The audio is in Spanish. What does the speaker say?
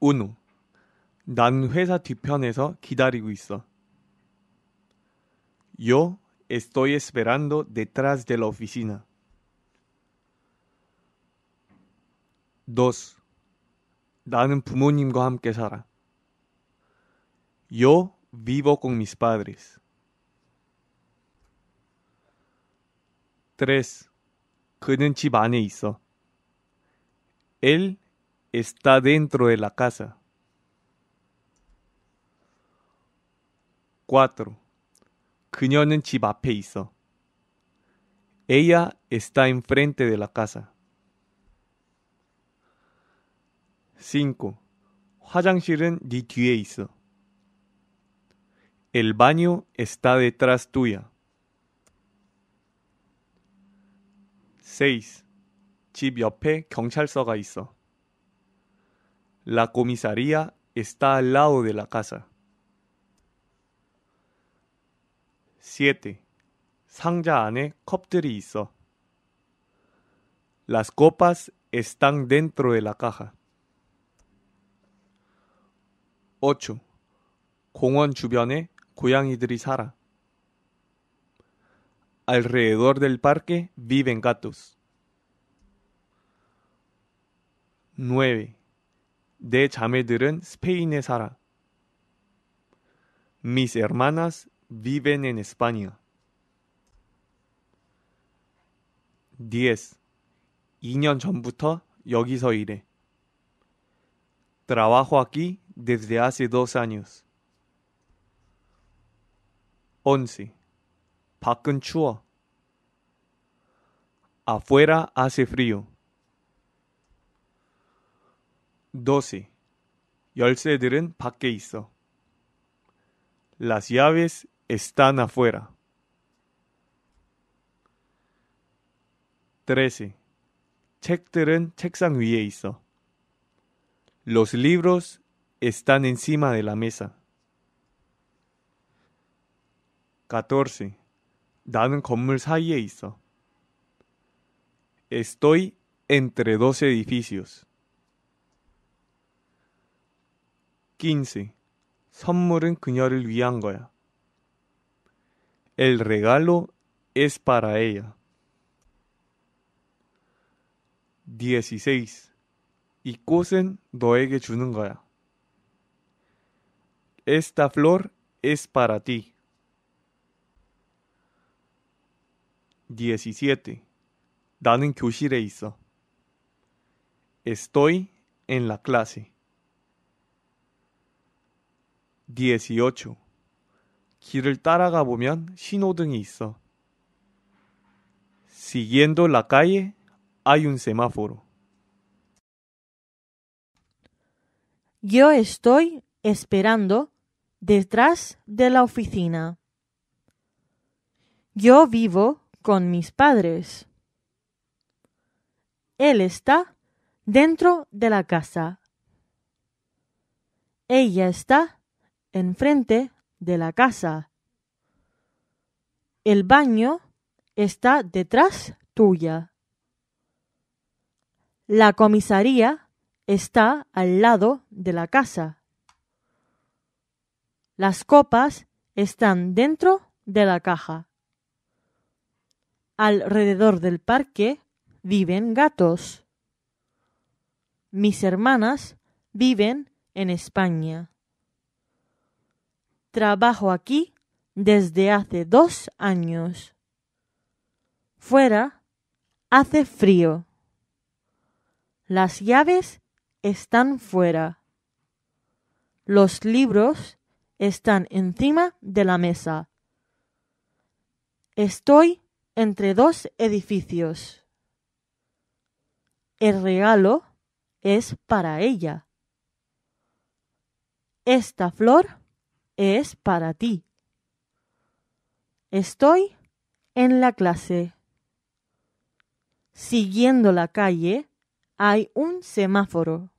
온우. 난 회사 뒤편에서 기다리고 있어. Yo estoy esperando detrás de la oficina. 2. 나는 부모님과 함께 살아. Yo vivo con mis padres. 3. 그는 집 안에 있어. Él está dentro de la casa. 4. 그녀는 집 앞에 있어. Ella está enfrente de la casa. 5. 화장실은 네 뒤에 있어. El baño está detrás tuya. 6. 집 옆에 경찰서가 있어. La comisaría está al lado de la casa. 7. 상자 안에 컵들이 Las copas están dentro de la caja. 8. 공원 주변에 고양이들이 살아. Alrededor del parque viven gatos. 9. 내 자매들은 스페인에 살아. Mis hermanas viven en España. 10. 2년 전부터 여기서 일해. Trabajo aquí desde hace dos años. 11. 밖은 추워. Afuera hace frío. 12. 열쇠들은 밖에 Las llaves están afuera. 13. 책들은 책상 위에 Los libros están encima de la mesa. 14. 나는 건물 사이에 있어. Estoy entre dos edificios. 15. 선물은 그녀를 위한 거야. El regalo es para ella. 16. 이 꽃은 너에게 주는 거야. Esta flor es para ti. 17. 나는 교실에 있어. Estoy en la clase. 18. 길을 따라가 보면 신호등이 있어. Siguiendo la calle hay un semáforo. Yo estoy esperando detrás de la oficina. Yo vivo con mis padres. Él está dentro de la casa. Ella está enfrente de la casa. El baño está detrás tuya. La comisaría está al lado de la casa. Las copas están dentro de la caja. Alrededor del parque viven gatos. Mis hermanas viven en España. Trabajo aquí desde hace dos años. Fuera hace frío. Las llaves están fuera. Los libros están encima de la mesa. Estoy entre dos edificios. El regalo es para ella. Esta flor es para ti. Estoy en la clase. Siguiendo la calle hay un semáforo.